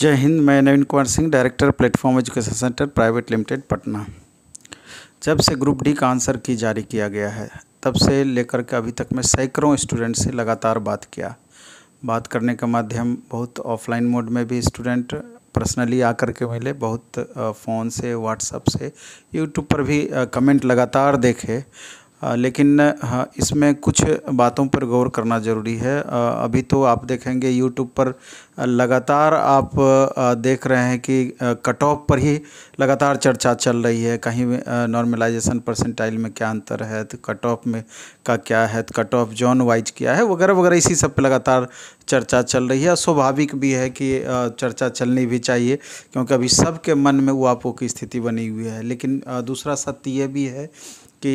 जय हिंद मैं Naveen Kumar Singh director Platform education centre private limited Patna जब से ग्रुप डी का आंसर की जारी किया गया है तब से लेकर के अभी तक मैं सैकड़ों स्टूडेंट से लगातार बात किया बात करने का माध्यम बहुत ऑफलाइन मोड में भी स्टूडेंट पर्सनली आकर के मिले बहुत फ़ोन से व्हाट्सअप से यूट्यूब पर भी कमेंट लगातार देखे लेकिन इसमें कुछ बातों पर गौर करना ज़रूरी है अभी तो आप देखेंगे यूट्यूब पर लगातार आप देख रहे हैं कि कट ऑफ पर ही लगातार चर्चा चल रही है कहीं नॉर्मलाइजेशन परसेंटाइल में क्या अंतर है तो कट ऑफ में का क्या है तो कट ऑफ जोन वाइज क्या है वगैरह वगैरह इसी सब पर लगातार चर्चा चल रही है स्वाभाविक भी है कि चर्चा चलनी भी चाहिए क्योंकि अभी सबके मन में वो आपों की स्थिति बनी हुई है लेकिन दूसरा सत्य ये भी है कि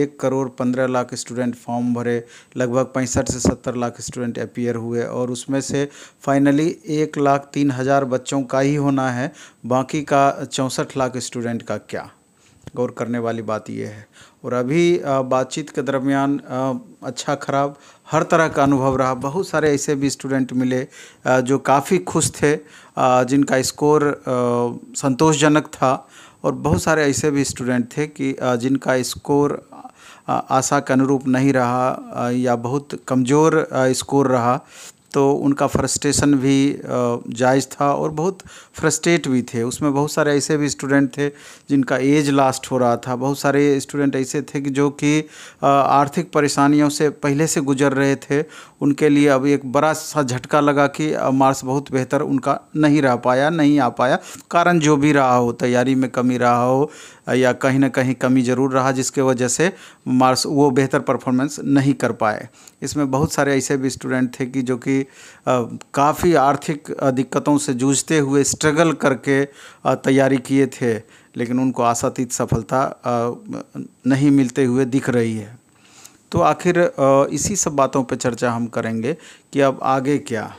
एक करोड़ पंद्रह लाख स्टूडेंट फॉर्म भरे लगभग पैंसठ से सत्तर लाख स्टूडेंट अपियर हुए और उसमें से फाइनली एक लाख तीन हज़ार बच्चों का ही होना है बाकी का चौंसठ लाख स्टूडेंट का क्या गौर करने वाली बात यह है और अभी बातचीत के दरमियान अच्छा खराब हर तरह का अनुभव रहा बहुत सारे ऐसे भी स्टूडेंट मिले जो काफ़ी खुश थे जिनका स्कोर संतोषजनक था और बहुत सारे ऐसे भी स्टूडेंट थे कि जिनका स्कोर आशा के अनुरूप नहीं रहा या बहुत कमज़ोर स्कोर रहा तो उनका फ्रस्ट्रेशन भी जायज़ था और बहुत फ्रस्ट्रेट भी थे उसमें बहुत सारे ऐसे भी स्टूडेंट थे जिनका एज लास्ट हो रहा था बहुत सारे स्टूडेंट ऐसे थे कि जो कि आर्थिक परेशानियों से पहले से गुजर रहे थे उनके लिए अब एक बड़ा सा झटका लगा कि मार्क्स बहुत बेहतर उनका नहीं रह पाया नहीं आ पाया कारण जो भी रहा हो तैयारी में कमी रहा हो या कहीं ना कहीं कमी ज़रूर रहा जिसके वजह से मार्क्स वो बेहतर परफॉर्मेंस नहीं कर पाए इसमें बहुत सारे ऐसे भी स्टूडेंट थे कि जो कि काफ़ी आर्थिक दिक्कतों से जूझते हुए स्ट्रगल करके तैयारी किए थे लेकिन उनको आशातीत सफलता नहीं मिलते हुए दिख रही है तो आखिर इसी सब बातों पर चर्चा हम करेंगे कि अब आगे क्या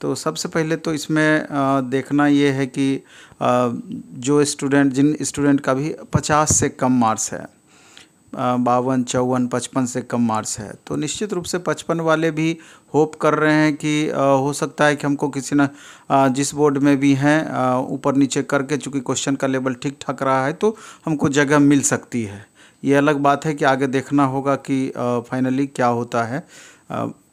तो सबसे पहले तो इसमें देखना ये है कि जो स्टूडेंट जिन स्टूडेंट का भी पचास से कम मार्क्स है बावन चौवन पचपन से कम मार्क्स है तो निश्चित रूप से पचपन वाले भी होप कर रहे हैं कि हो सकता है कि हमको किसी न जिस बोर्ड में भी हैं ऊपर नीचे करके चूँकि क्वेश्चन का लेवल ठीक ठाक रहा है तो हमको जगह मिल सकती है ये अलग बात है कि आगे देखना होगा कि फाइनली क्या होता है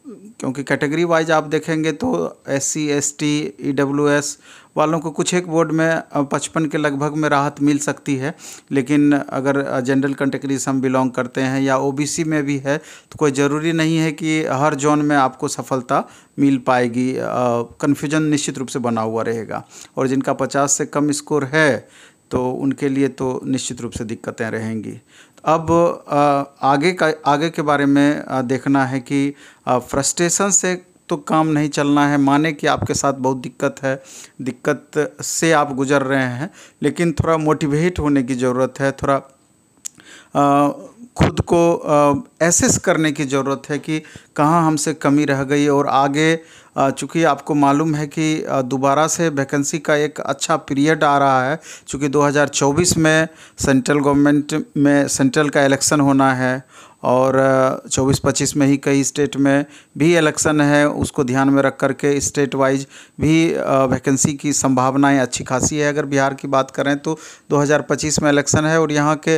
क्योंकि कैटेगरी वाइज आप देखेंगे तो S C S T E W S वालों को कुछ एक बोर्ड में पचपन के लगभग में राहत मिल सकती है लेकिन अगर जनरल कैटेगरी से हम बिलोंग करते हैं या ओबीसी में भी है तो कोई ज़रूरी नहीं है कि हर जोन में आपको सफलता मिल पाएगी कन्फ्यूजन निश्चित रूप से बना हुआ रहेगा और जिनका पचास से कम स्कोर है तो उनके लिए तो निश्चित रूप से दिक्कतें रहेंगी अब आगे का आगे के बारे में देखना है कि फ्रस्ट्रेशन से तो काम नहीं चलना है माने कि आपके साथ बहुत दिक्कत है दिक्कत से आप गुजर रहे हैं लेकिन थोड़ा मोटिवेट होने की ज़रूरत है थोड़ा खुद को एसेस करने की ज़रूरत है कि कहाँ हमसे कमी रह गई और आगे चूँकि आपको मालूम है कि दोबारा से वैकेंसी का एक अच्छा पीरियड आ रहा है चूँकि 2024 में सेंट्रल गवर्नमेंट में सेंट्रल का इलेक्शन होना है और 24-25 में ही कई स्टेट में भी इलेक्शन है उसको ध्यान में रख कर के स्टेट वाइज भी वैकेंसी की संभावनाएं अच्छी खासी है अगर बिहार की बात करें तो 2025 में इलेक्शन है और यहाँ के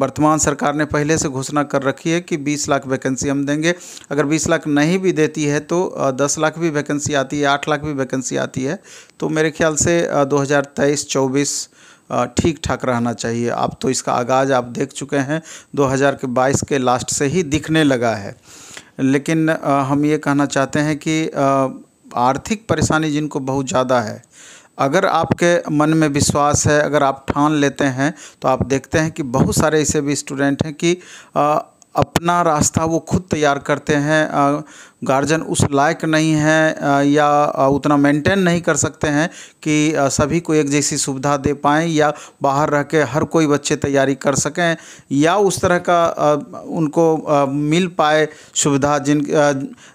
वर्तमान सरकार ने पहले से घोषणा कर रखी है कि 20 लाख वैकेंसी हम देंगे अगर 20 लाख नहीं भी देती है तो 10 लाख भी वैकेंसी आती है आठ लाख भी वैकेंसी आती है तो मेरे ख्याल से दो हज़ार ठीक ठाक रहना चाहिए आप तो इसका आगाज़ आप देख चुके हैं 2022 के लास्ट से ही दिखने लगा है लेकिन हम ये कहना चाहते हैं कि आर्थिक परेशानी जिनको बहुत ज़्यादा है अगर आपके मन में विश्वास है अगर आप ठान लेते हैं तो आप देखते हैं कि बहुत सारे ऐसे भी स्टूडेंट हैं कि अपना रास्ता वो खुद तैयार करते हैं गार्जियन उस लायक नहीं है या उतना मेंटेन नहीं कर सकते हैं कि सभी को एक जैसी सुविधा दे पाएँ या बाहर रह के हर कोई बच्चे तैयारी कर सकें या उस तरह का उनको मिल पाए सुविधा जिन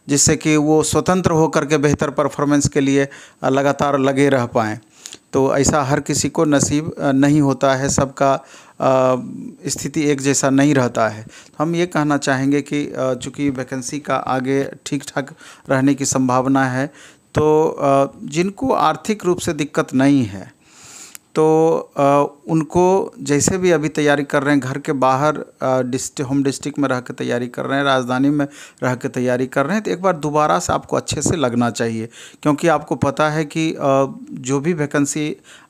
जिससे कि वो स्वतंत्र होकर के बेहतर परफॉर्मेंस के लिए लगातार लगे रह पाएँ तो ऐसा हर किसी को नसीब नहीं होता है सबका स्थिति एक जैसा नहीं रहता है तो हम ये कहना चाहेंगे कि चूँकि वैकेंसी का आगे ठीक ठाक रहने की संभावना है तो जिनको आर्थिक रूप से दिक्कत नहीं है तो आ, उनको जैसे भी अभी तैयारी कर रहे हैं घर के बाहर डिस्ट होम डिस्ट्रिक्ट में रह कर तैयारी कर रहे हैं राजधानी में रह कर तैयारी कर रहे हैं तो एक बार दोबारा से आपको अच्छे से लगना चाहिए क्योंकि आपको पता है कि आ, जो भी वैकेंसी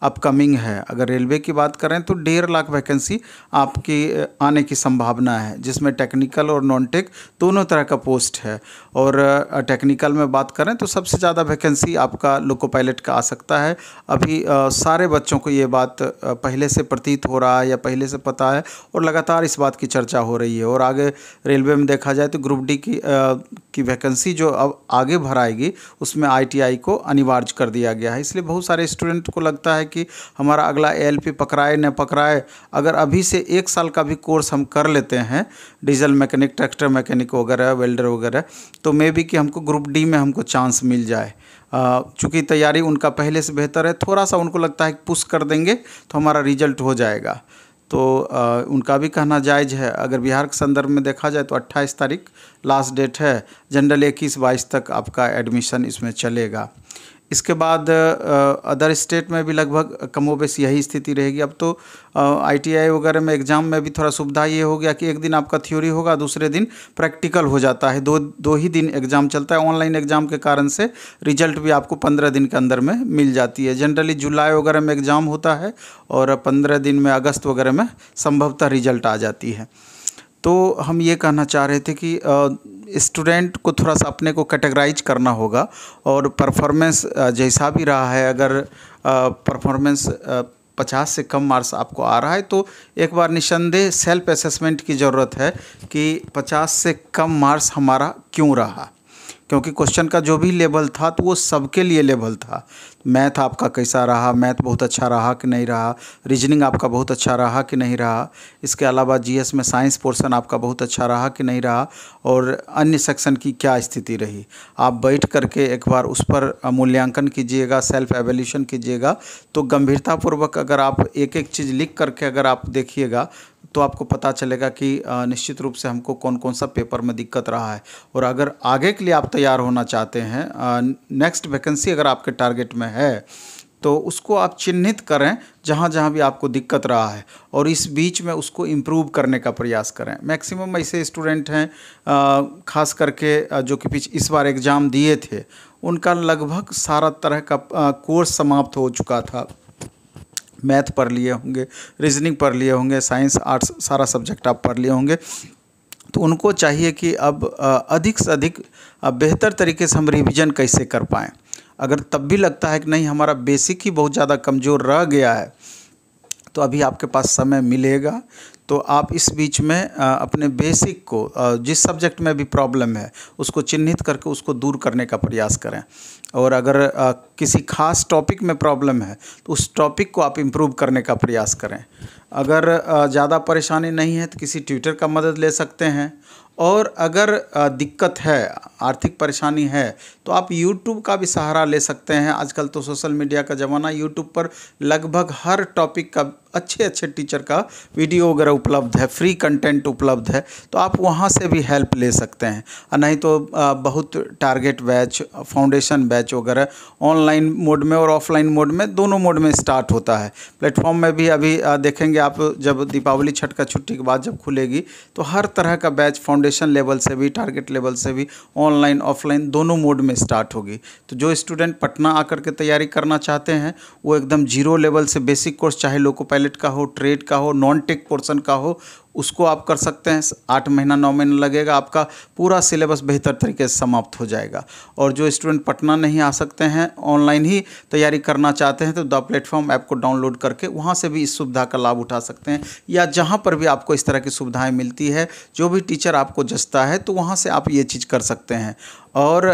अपकमिंग है अगर रेलवे की बात करें तो डेढ़ लाख वैकेंसी आपकी आने की संभावना है जिसमें टेक्निकल और नॉन टेक दोनों तरह का पोस्ट है और टेक्निकल में बात करें तो सबसे ज़्यादा वैकेंसी आपका लोको पायलट का आ सकता है अभी आ, सारे बच्चों को ये बात पहले से प्रतीत हो रहा है या पहले से पता है और लगातार इस बात की चर्चा हो रही है और आगे रेलवे में देखा जाए तो ग्रुप डी की आ, की वैकेंसी जो अब आगे भराएगी उसमें आईटीआई को अनिवार्य कर दिया गया है इसलिए बहुत सारे स्टूडेंट को लगता है कि हमारा अगला पी पकड़ाए न पकड़ाए अगर अभी से एक साल का भी कोर्स हम कर लेते हैं डीजल मैकेनिक ट्रैक्टर मैकेनिक वगैरह वेल्डर वगैरह तो मे बी कि हमको ग्रुप डी में हमको चांस मिल जाए चूँकि तैयारी उनका पहले से बेहतर है थोड़ा सा उनको लगता है कि पुश कर देंगे तो हमारा रिजल्ट हो जाएगा तो उनका भी कहना जायज़ है अगर बिहार के संदर्भ में देखा जाए तो 28 तारीख लास्ट डेट है जनरल इक्कीस बाईस तक आपका एडमिशन इसमें चलेगा इसके बाद अदर स्टेट में भी लगभग कमोबेश यही स्थिति रहेगी अब तो आईटीआई वगैरह में एग्ज़ाम में भी थोड़ा सुविधा ये हो गया कि एक दिन आपका थ्योरी होगा दूसरे दिन प्रैक्टिकल हो जाता है दो दो ही दिन एग्ज़ाम चलता है ऑनलाइन एग्ज़ाम के कारण से रिजल्ट भी आपको पंद्रह दिन के अंदर में मिल जाती है जनरली जुलाई वगैरह में एग्ज़ाम होता है और पंद्रह दिन में अगस्त वगैरह में संभवतः रिजल्ट आ जाती है तो हम ये कहना चाह रहे थे कि स्टूडेंट को थोड़ा सा अपने को कैटेगराइज करना होगा और परफॉर्मेंस जैसा भी रहा है अगर परफॉर्मेंस पचास से कम मार्क्स आपको आ रहा है तो एक बार निसंदेह सेल्फ असेसमेंट की ज़रूरत है कि पचास से कम मार्क्स हमारा क्यों रहा क्योंकि क्वेश्चन का जो भी लेवल था तो वो सबके लिए लेवल था मैथ आपका कैसा रहा मैथ तो बहुत अच्छा रहा कि नहीं रहा रीजनिंग आपका बहुत अच्छा रहा कि नहीं रहा इसके अलावा जीएस में साइंस पोर्शन आपका बहुत अच्छा रहा कि नहीं रहा और अन्य सेक्शन की क्या स्थिति रही आप बैठ करके एक बार उस पर मूल्यांकन कीजिएगा सेल्फ एवेल्यूशन कीजिएगा तो गंभीरतापूर्वक अगर आप एक एक चीज़ लिख करके अगर आप देखिएगा तो आपको पता चलेगा कि निश्चित रूप से हमको कौन कौन सा पेपर में दिक्कत रहा है और अगर आगे के लिए आप तैयार होना चाहते हैं नेक्स्ट वैकेंसी अगर आपके टारगेट में है तो उसको आप चिन्हित करें जहाँ जहाँ भी आपको दिक्कत रहा है और इस बीच में उसको इम्प्रूव करने का प्रयास करें मैक्सिमम ऐसे स्टूडेंट हैं ख़ास करके जो कि पिछ इस बार एग्ज़ाम दिए थे उनका लगभग सारा तरह का कोर्स समाप्त हो चुका था मैथ पढ़ लिए होंगे रीजनिंग पढ़ लिए होंगे साइंस आर्ट्स सारा सब्जेक्ट आप पढ़ लिए होंगे तो उनको चाहिए कि अब अधिक से अधिक बेहतर तरीके से हम रिविजन कैसे कर पाएँ अगर तब भी लगता है कि नहीं हमारा बेसिक ही बहुत ज़्यादा कमज़ोर रह गया है तो अभी आपके पास समय मिलेगा तो आप इस बीच में अपने बेसिक को जिस सब्जेक्ट में भी प्रॉब्लम है उसको चिन्हित करके उसको दूर करने का प्रयास करें और अगर किसी खास टॉपिक में प्रॉब्लम है तो उस टॉपिक को आप इम्प्रूव करने का प्रयास करें अगर ज़्यादा परेशानी नहीं है तो किसी ट्यूटर का मदद ले सकते हैं और अगर दिक्कत है आर्थिक परेशानी है तो आप यूट्यूब का भी सहारा ले सकते हैं आजकल तो सोशल मीडिया का ज़माना यूट्यूब पर लगभग हर टॉपिक का अच्छे अच्छे टीचर का वीडियो वगैरह उपलब्ध है फ्री कंटेंट उपलब्ध है तो आप वहाँ से भी हेल्प ले सकते हैं और नहीं तो बहुत टारगेट बैच फाउंडेशन बैच वगैरह ऑनलाइन मोड में और ऑफलाइन मोड में दोनों मोड में स्टार्ट होता है प्लेटफॉर्म में भी अभी देखेंगे आप जब दीपावली छठ का छुट्टी के बाद जब खुलेगी तो हर तरह का बैच फाउंडेशन लेवल से भी टारगेट लेवल से भी ऑनलाइन ऑफलाइन दोनों मोड में स्टार्ट होगी तो जो स्टूडेंट पटना आकर के तैयारी करना चाहते हैं वो एकदम जीरो लेवल से बेसिक कोर्स चाहे को पहले वैलेट का हो ट्रेड का हो नॉन टेक पोर्सन का हो उसको आप कर सकते हैं आठ महीना नौ महीना लगेगा आपका पूरा सिलेबस बेहतर तरीके से समाप्त हो जाएगा और जो स्टूडेंट पटना नहीं आ सकते हैं ऑनलाइन ही तैयारी करना चाहते हैं तो द प्लेटफॉर्म ऐप को डाउनलोड करके वहाँ से भी इस सुविधा का लाभ उठा सकते हैं या जहाँ पर भी आपको इस तरह की सुविधाएँ मिलती है जो भी टीचर आपको जसता है तो वहाँ से आप ये चीज़ कर सकते हैं और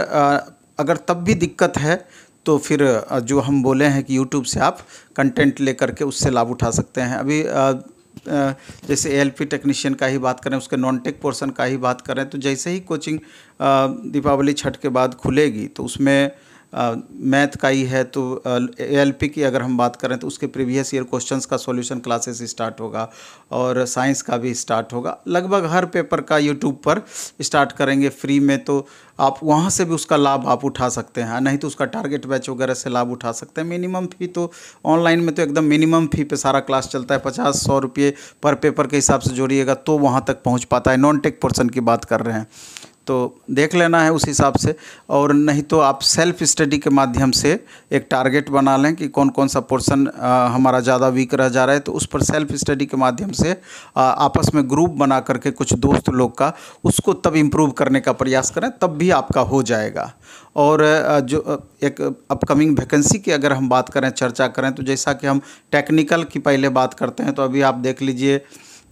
अगर तब भी दिक्कत है तो फिर जो हम बोले हैं कि यूट्यूब से आप कंटेंट ले करके उससे लाभ उठा सकते हैं अभी जैसे ए टेक्नीशियन का ही बात करें उसके नॉन टेक पोर्सन का ही बात करें तो जैसे ही कोचिंग दीपावली छठ के बाद खुलेगी तो उसमें मैथ का ही है तो एलपी की अगर हम बात करें तो उसके प्रीवियस ईयर क्वेश्चंस का सॉल्यूशन क्लासेस स्टार्ट होगा और साइंस का भी स्टार्ट होगा लगभग हर पेपर का यूट्यूब पर स्टार्ट करेंगे फ्री में तो आप वहाँ से भी उसका लाभ आप उठा सकते हैं नहीं तो उसका टारगेट बैच वगैरह से लाभ उठा सकते हैं मिनिमम फ़ी तो ऑनलाइन में तो एकदम मिनिमम फ़ी पे सारा क्लास चलता है पचास सौ रुपये पर पेपर के हिसाब से जोड़िएगा तो वहाँ तक पहुँच पाता है नॉन टेक पोर्सन की बात कर रहे हैं तो देख लेना है उस हिसाब से और नहीं तो आप सेल्फ स्टडी के माध्यम से एक टारगेट बना लें कि कौन कौन सा पोर्सन हमारा ज़्यादा वीक रह जा रहा है तो उस पर सेल्फ स्टडी के माध्यम से आ, आपस में ग्रुप बना करके कुछ दोस्त लोग का उसको तब इम्प्रूव करने का प्रयास करें तब भी आपका हो जाएगा और जो एक अपकमिंग वैकेंसी की अगर हम बात करें चर्चा करें तो जैसा कि हम टेक्निकल की पहले बात करते हैं तो अभी आप देख लीजिए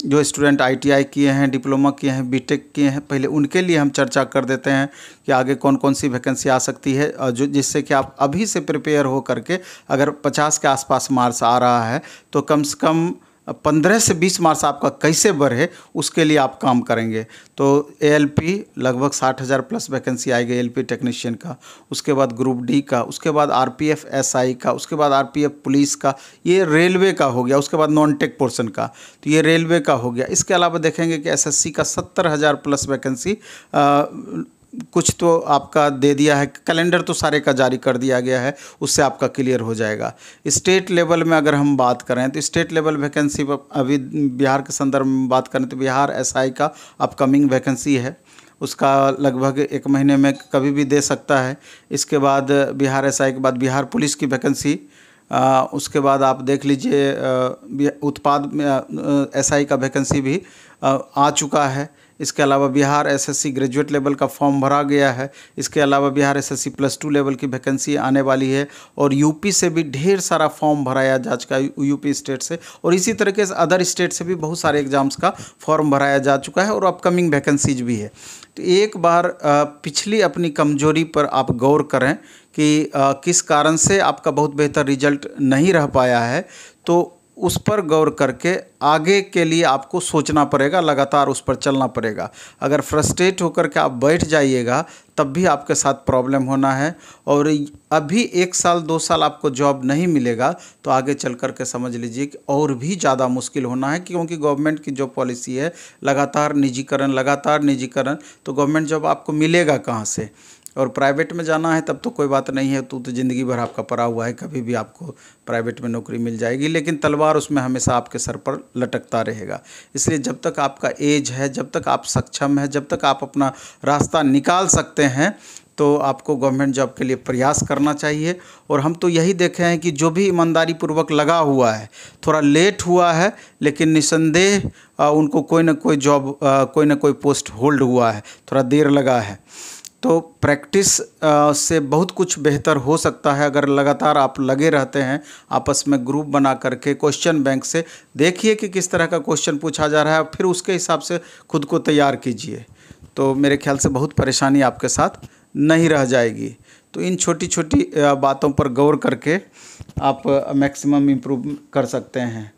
जो स्टूडेंट आईटीआई किए हैं डिप्लोमा किए हैं बीटेक किए हैं पहले उनके लिए हम चर्चा कर देते हैं कि आगे कौन कौन सी वैकेंसी आ सकती है और जो जिससे कि आप अभी से प्रिपेयर हो करके अगर पचास के आसपास मार्क्स आ रहा है तो कम से कम पंद्रह से बीस मार्क्स आपका कैसे बढ़े उसके लिए आप काम करेंगे तो ए लगभग साठ हज़ार प्लस वैकेंसी आएगी एल टेक्नीशियन का उसके बाद ग्रुप डी का उसके बाद आर पी का उसके बाद आर पुलिस का ये रेलवे का हो गया उसके बाद नॉन टेक पोर्सन का तो ये रेलवे का हो गया इसके अलावा देखेंगे कि एस का सत्तर हज़ार प्लस वैकेंसी कुछ तो आपका दे दिया है कैलेंडर तो सारे का जारी कर दिया गया है उससे आपका क्लियर हो जाएगा स्टेट लेवल में अगर हम बात करें तो स्टेट लेवल वैकेंसी पर अभी बिहार के संदर्भ में बात करें तो बिहार एसआई का अपकमिंग वैकेंसी है उसका लगभग एक महीने में कभी भी दे सकता है इसके बाद बिहार एसआई के बाद बिहार पुलिस की वैकेंसी उसके बाद आप देख लीजिए उत्पाद एसआई का वैकेंसी भी आ, आ चुका है इसके अलावा बिहार एसएससी ग्रेजुएट लेवल का फॉर्म भरा गया है इसके अलावा Bihar SSC plus two level की वैकेंसी आने वाली है और यूपी से भी ढेर सारा फॉर्म भराया जा चुका है यूपी स्टेट से और इसी तरीके से अदर स्टेट से भी बहुत सारे एग्जाम्स का फॉर्म भराया जा चुका है और अपकमिंग वैकेंसीज भी है तो एक बार पिछली अपनी कमजोरी पर आप गौर करें कि किस कारण से आपका बहुत बेहतर रिजल्ट नहीं रह पाया है तो उस पर गौर करके आगे के लिए आपको सोचना पड़ेगा लगातार उस पर चलना पड़ेगा अगर फ्रस्ट्रेट होकर के आप बैठ जाइएगा तब भी आपके साथ प्रॉब्लम होना है और अभी एक साल दो साल आपको जॉब नहीं मिलेगा तो आगे चल कर के समझ लीजिए कि और भी ज़्यादा मुश्किल होना है क्योंकि गवर्नमेंट की जो पॉलिसी है लगातार निजीकरण लगातार निजीकरण तो गवर्नमेंट जॉब आपको मिलेगा कहाँ से और प्राइवेट में जाना है तब तो कोई बात नहीं है तो तो ज़िंदगी भर आपका पड़ा हुआ है कभी भी आपको प्राइवेट में नौकरी मिल जाएगी लेकिन तलवार उसमें हमेशा आपके सर पर लटकता रहेगा इसलिए जब तक आपका एज है जब तक आप सक्षम है जब तक आप अपना रास्ता निकाल सकते हैं तो आपको गवर्नमेंट जॉब के लिए प्रयास करना चाहिए और हम तो यही देखे हैं कि जो भी ईमानदारी पूर्वक लगा हुआ है थोड़ा लेट हुआ है लेकिन निसंदेह उनको कोई ना कोई जॉब कोई ना कोई पोस्ट होल्ड हुआ है थोड़ा देर लगा है तो प्रैक्टिस से बहुत कुछ बेहतर हो सकता है अगर लगातार आप लगे रहते हैं आपस में ग्रुप बना करके क्वेश्चन बैंक से देखिए कि किस तरह का क्वेश्चन पूछा जा रहा है फिर उसके हिसाब से खुद को तैयार कीजिए तो मेरे ख्याल से बहुत परेशानी आपके साथ नहीं रह जाएगी तो इन छोटी छोटी बातों पर गौर करके आप मैक्सिमम इम्प्रूव कर सकते हैं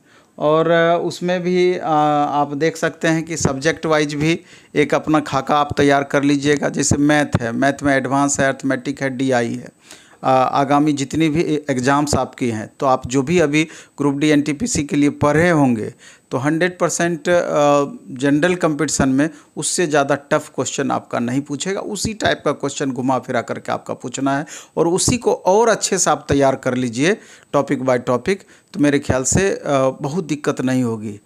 और उसमें भी आप देख सकते हैं कि सब्जेक्ट वाइज भी एक अपना खाका आप तैयार कर लीजिएगा जैसे मैथ है मैथ में एडवांस है अर्थमेटिक है डीआई है आगामी जितनी भी एग्ज़ाम्स आपकी हैं तो आप जो भी अभी ग्रुप डी एनटीपीसी के लिए पढ़े होंगे तो 100 परसेंट जनरल कंपटीशन में उससे ज़्यादा टफ क्वेश्चन आपका नहीं पूछेगा उसी टाइप का क्वेश्चन घुमा फिरा करके आपका पूछना है और उसी को और अच्छे से आप तैयार कर लीजिए टॉपिक बाय टॉपिक तो मेरे ख्याल से बहुत दिक्कत नहीं होगी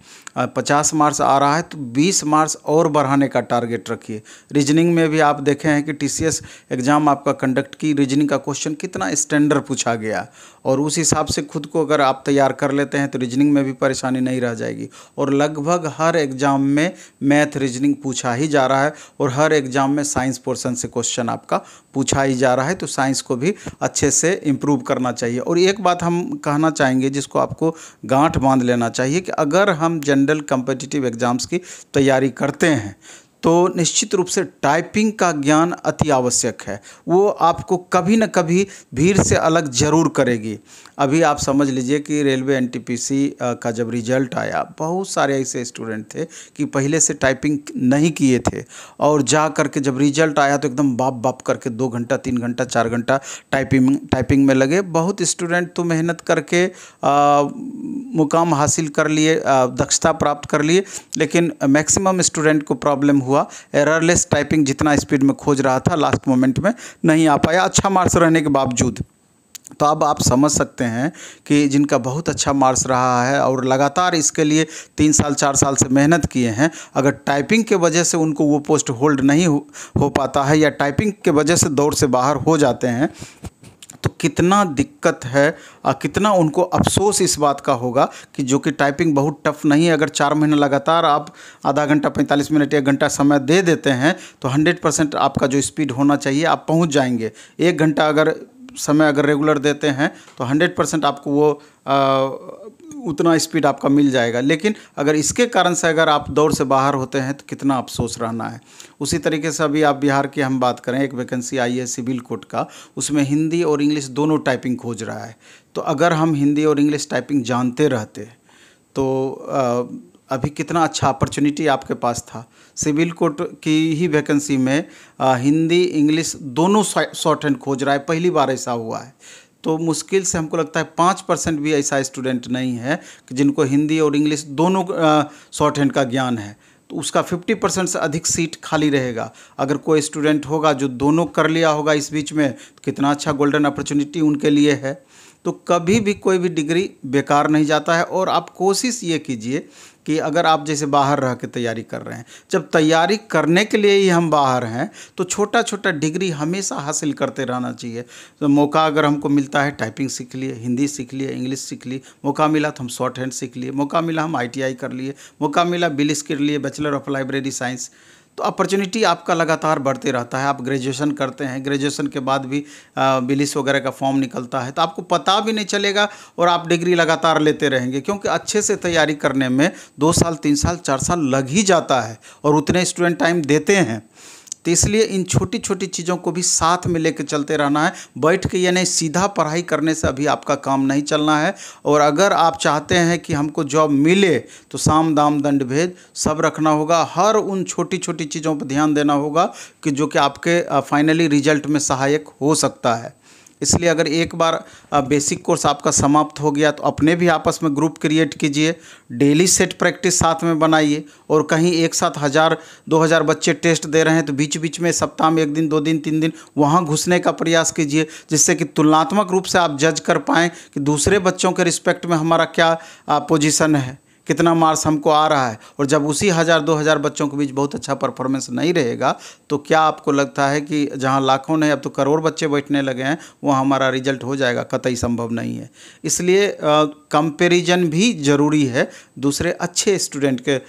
पचास मार्क्स आ रहा है तो बीस मार्क्स और बढ़ाने का टारगेट रखिए रीजनिंग में भी आप देखे हैं कि टी एग्ज़ाम आपका कंडक्ट की रीजनिंग का क्वेश्चन कितना स्टैंडर्ड पूछा गया और उस हिसाब से खुद को अगर आप तैयार कर लेते हैं तो रीजनिंग में भी परेशानी नहीं रह जाएगी और लगभग हर एग्ज़ाम में मैथ रीजनिंग पूछा ही जा रहा है और हर एग्ज़ाम में साइंस पोर्सन से क्वेश्चन आपका पूछा ही जा रहा है तो साइंस को भी अच्छे से इम्प्रूव करना चाहिए और एक बात हम कहना चाहेंगे जिसको आपको गांठ बांध लेना चाहिए कि अगर हम जनरल कंपिटिटिव एग्ज़ाम्स की तैयारी करते हैं तो निश्चित रूप से टाइपिंग का ज्ञान अति आवश्यक है वो आपको कभी न कभी भीड़ से अलग ज़रूर करेगी अभी आप समझ लीजिए कि रेलवे एनटीपीसी का जब रिजल्ट आया बहुत सारे ऐसे स्टूडेंट थे कि पहले से टाइपिंग नहीं किए थे और जा करके जब रिजल्ट आया तो एकदम बाप बाप करके दो घंटा तीन घंटा चार घंटा टाइपिंग टाइपिंग में लगे बहुत स्टूडेंट तो मेहनत करके आ, मुकाम हासिल कर लिए दक्षता प्राप्त कर लिए लेकिन मैक्सिमम स्टूडेंट को प्रॉब्लम हुआ हुआ एररलेस टाइपिंग जितना स्पीड में खोज रहा था लास्ट मोमेंट में नहीं आ पाया अच्छा मार्क्स रहने के बावजूद तो अब आप समझ सकते हैं कि जिनका बहुत अच्छा मार्क्स रहा है और लगातार इसके लिए तीन साल चार साल से मेहनत किए हैं अगर टाइपिंग के वजह से उनको वो पोस्ट होल्ड नहीं हो, हो पाता है या टाइपिंग के वजह से दौड़ से बाहर हो जाते हैं तो कितना दिक्कत है और कितना उनको अफसोस इस बात का होगा कि जो कि टाइपिंग बहुत टफ नहीं है अगर चार महीने लगातार आप आधा घंटा पैंतालीस मिनट एक घंटा समय दे देते हैं तो हंड्रेड परसेंट आपका जो स्पीड होना चाहिए आप पहुँच जाएंगे एक घंटा अगर समय अगर रेगुलर देते हैं तो हंड्रेड परसेंट आपको वो आ, उतना स्पीड आपका मिल जाएगा लेकिन अगर इसके कारण से अगर आप दौड़ से बाहर होते हैं तो कितना अफसोस रहना है उसी तरीके से अभी आप बिहार की हम बात करें एक वैकेंसी आई है सिविल कोर्ट का उसमें हिंदी और इंग्लिश दोनों टाइपिंग खोज रहा है तो अगर हम हिंदी और इंग्लिश टाइपिंग जानते रहते तो अभी कितना अच्छा अपॉर्चुनिटी आपके पास था सिविल कोर्ट की ही वैकेंसी में हिंदी इंग्लिश दोनों शॉर्ट हैंड खोज रहा है पहली बार ऐसा हुआ है तो मुश्किल से हमको लगता है पाँच परसेंट भी ऐसा स्टूडेंट नहीं है कि जिनको हिंदी और इंग्लिश दोनों शॉर्ट हैंड का ज्ञान है तो उसका 50 परसेंट से अधिक सीट खाली रहेगा अगर कोई स्टूडेंट होगा जो दोनों कर लिया होगा इस बीच में तो कितना अच्छा गोल्डन अपॉर्चुनिटी उनके लिए है तो कभी भी कोई भी डिग्री बेकार नहीं जाता है और आप कोशिश ये कीजिए कि अगर आप जैसे बाहर रह के तैयारी कर रहे हैं जब तैयारी करने के लिए ही हम बाहर हैं तो छोटा छोटा डिग्री हमेशा हासिल करते रहना चाहिए तो मौका अगर हमको मिलता है टाइपिंग सीख लिए हिंदी सीख लिए इंग्लिश सीख लिए मौका मिला तो हम शॉर्ट हैंड सीख लिए मौका मिला हम आई कर लिए मौका मिला बिलिस कर लिए बैचलर ऑफ लाइब्रेरी साइंस तो अपॉर्चुनिटी आपका लगातार बढ़ते रहता है आप ग्रेजुएशन करते हैं ग्रेजुएशन के बाद भी बिलिस वगैरह का फॉर्म निकलता है तो आपको पता भी नहीं चलेगा और आप डिग्री लगातार लेते रहेंगे क्योंकि अच्छे से तैयारी करने में दो साल तीन साल चार साल लग ही जाता है और उतने स्टूडेंट टाइम देते हैं तो इसलिए इन छोटी छोटी चीज़ों को भी साथ में लेकर चलते रहना है बैठ के यानी सीधा पढ़ाई करने से अभी आपका काम नहीं चलना है और अगर आप चाहते हैं कि हमको जॉब मिले तो साम दाम दंड भेद सब रखना होगा हर उन छोटी छोटी चीज़ों पर ध्यान देना होगा कि जो कि आपके फाइनली रिजल्ट में सहायक हो सकता है इसलिए अगर एक बार बेसिक कोर्स आपका समाप्त हो गया तो अपने भी आपस में ग्रुप क्रिएट कीजिए डेली सेट प्रैक्टिस साथ में बनाइए और कहीं एक साथ हज़ार दो हज़ार बच्चे टेस्ट दे रहे हैं तो बीच बीच में सप्ताह में एक दिन दो दिन तीन दिन वहाँ घुसने का प्रयास कीजिए जिससे कि तुलनात्मक रूप से आप जज कर पाएँ कि दूसरे बच्चों के रिस्पेक्ट में हमारा क्या पोजिशन है कितना मार्क्स हमको आ रहा है और जब उसी हज़ार दो हज़ार बच्चों के बीच बहुत अच्छा परफॉर्मेंस नहीं रहेगा तो क्या आपको लगता है कि जहाँ लाखों नहीं अब तो करोड़ बच्चे बैठने लगे हैं वहाँ हमारा रिजल्ट हो जाएगा कतई संभव नहीं है इसलिए कंपेरिजन भी ज़रूरी है दूसरे अच्छे स्टूडेंट के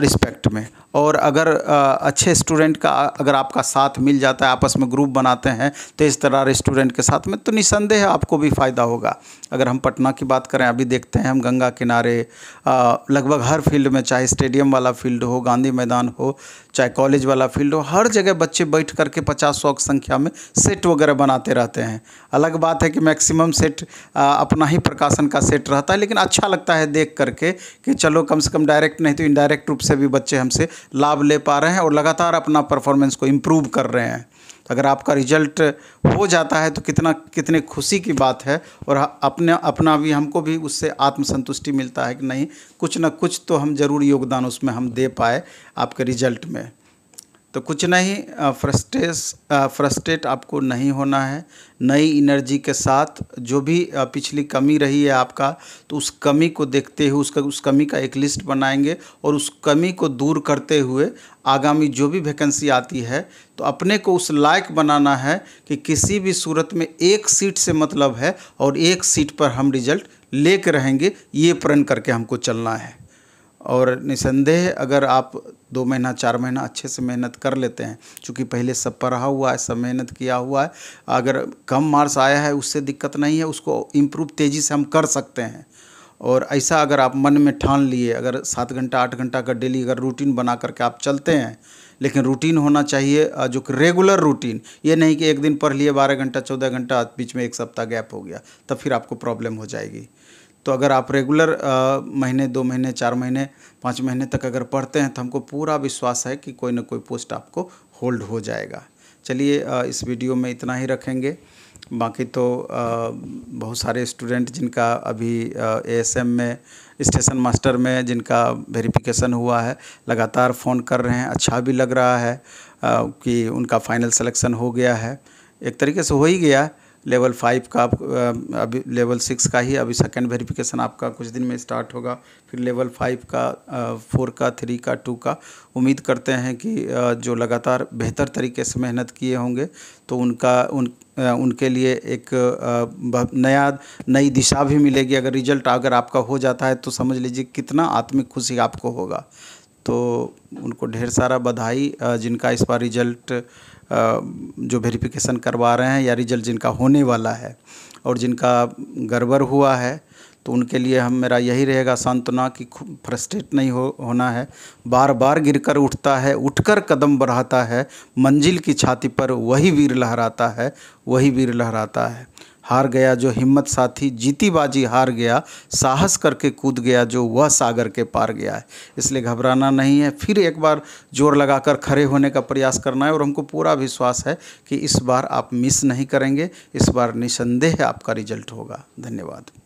रिस्पेक्ट में और अगर आ, अच्छे स्टूडेंट का अगर आपका साथ मिल जाता है आपस में ग्रुप बनाते हैं तो इस तरह स्टूडेंट के साथ में तो निसंदेह आपको भी फ़ायदा होगा अगर हम पटना की बात करें अभी देखते हैं हम गंगा किनारे आ, लगभग हर फील्ड में चाहे स्टेडियम वाला फील्ड हो गांधी मैदान हो चाहे कॉलेज वाला फील्ड हो हर जगह बच्चे बैठ कर के पचास सौ की संख्या में सेट वगैरह बनाते रहते हैं अलग बात है कि मैक्सिमम सेट अपना ही प्रकाशन का सेट रहता है लेकिन अच्छा लगता है देख करके कि चलो कम से कम डायरेक्ट नहीं तो इनडायरेक्ट रूप से भी बच्चे हमसे लाभ ले पा रहे हैं और लगातार अपना परफॉर्मेंस को इम्प्रूव कर रहे हैं अगर आपका रिजल्ट हो जाता है तो कितना कितने खुशी की बात है और अपने अपना भी हमको भी उससे आत्मसंतुष्टि मिलता है कि नहीं कुछ ना कुछ तो हम ज़रूर योगदान उसमें हम दे पाए आपके रिजल्ट में तो कुछ नहीं फ्रस्ट्रेस फ्रस्ट्रेट आपको नहीं होना है नई एनर्जी के साथ जो भी पिछली कमी रही है आपका तो उस कमी को देखते हुए उसका उस कमी का एक लिस्ट बनाएंगे और उस कमी को दूर करते हुए आगामी जो भी वैकेंसी आती है तो अपने को उस लायक बनाना है कि किसी भी सूरत में एक सीट से मतलब है और एक सीट पर हम रिजल्ट ले कर रहेंगे ये प्रण करके हमको चलना है और निसंदेह अगर आप दो महीना चार महीना अच्छे से मेहनत कर लेते हैं क्योंकि पहले सब पढ़ा हुआ है सब मेहनत किया हुआ है अगर कम मार्क्स आया है उससे दिक्कत नहीं है उसको इम्प्रूव तेज़ी से हम कर सकते हैं और ऐसा अगर आप मन में ठान लिए अगर सात घंटा आठ घंटा का डेली अगर रूटीन बना करके आप चलते हैं लेकिन रूटीन होना चाहिए जो कि रेगुलर रूटीन ये नहीं कि एक दिन पढ़ लिए बारह घंटा चौदह घंटा बीच में एक सप्ताह गैप हो गया तब फिर आपको प्रॉब्लम हो जाएगी तो अगर आप रेगुलर महीने दो महीने चार महीने पाँच महीने तक अगर पढ़ते हैं तो हमको पूरा विश्वास है कि कोई ना कोई पोस्ट आपको होल्ड हो जाएगा चलिए इस वीडियो में इतना ही रखेंगे बाकी तो बहुत सारे स्टूडेंट जिनका अभी एएसएम में स्टेशन मास्टर में जिनका वेरिफिकेशन हुआ है लगातार फ़ोन कर रहे हैं अच्छा भी लग रहा है कि उनका फाइनल सिलेक्शन हो गया है एक तरीके से हो ही गया लेवल फाइव का आप अभी लेवल सिक्स का ही अभी सेकंड वेरिफिकेशन आपका कुछ दिन में स्टार्ट होगा फिर लेवल फाइव का फोर का थ्री का टू का उम्मीद करते हैं कि जो लगातार बेहतर तरीके से मेहनत किए होंगे तो उनका उन उनके लिए एक नया नई दिशा भी मिलेगी अगर रिजल्ट अगर आपका हो जाता है तो समझ लीजिए कितना आत्मिक खुशी आपको होगा तो उनको ढेर सारा बधाई जिनका इस बार रिजल्ट जो वेरिफिकेशन करवा रहे हैं या रिजल्ट जिनका होने वाला है और जिनका गड़बड़ हुआ है तो उनके लिए हम मेरा यही रहेगा सांत्वना कि फ्रस्ट्रेट नहीं हो होना है बार बार गिरकर उठता है उठकर कदम बढ़ाता है मंजिल की छाती पर वही वीर लहराता है वही वीर लहराता है हार गया जो हिम्मत साथी जीती बाजी हार गया साहस करके कूद गया जो वह सागर के पार गया है इसलिए घबराना नहीं है फिर एक बार जोर लगाकर खड़े होने का प्रयास करना है और हमको पूरा विश्वास है कि इस बार आप मिस नहीं करेंगे इस बार निसंदेह आपका रिजल्ट होगा धन्यवाद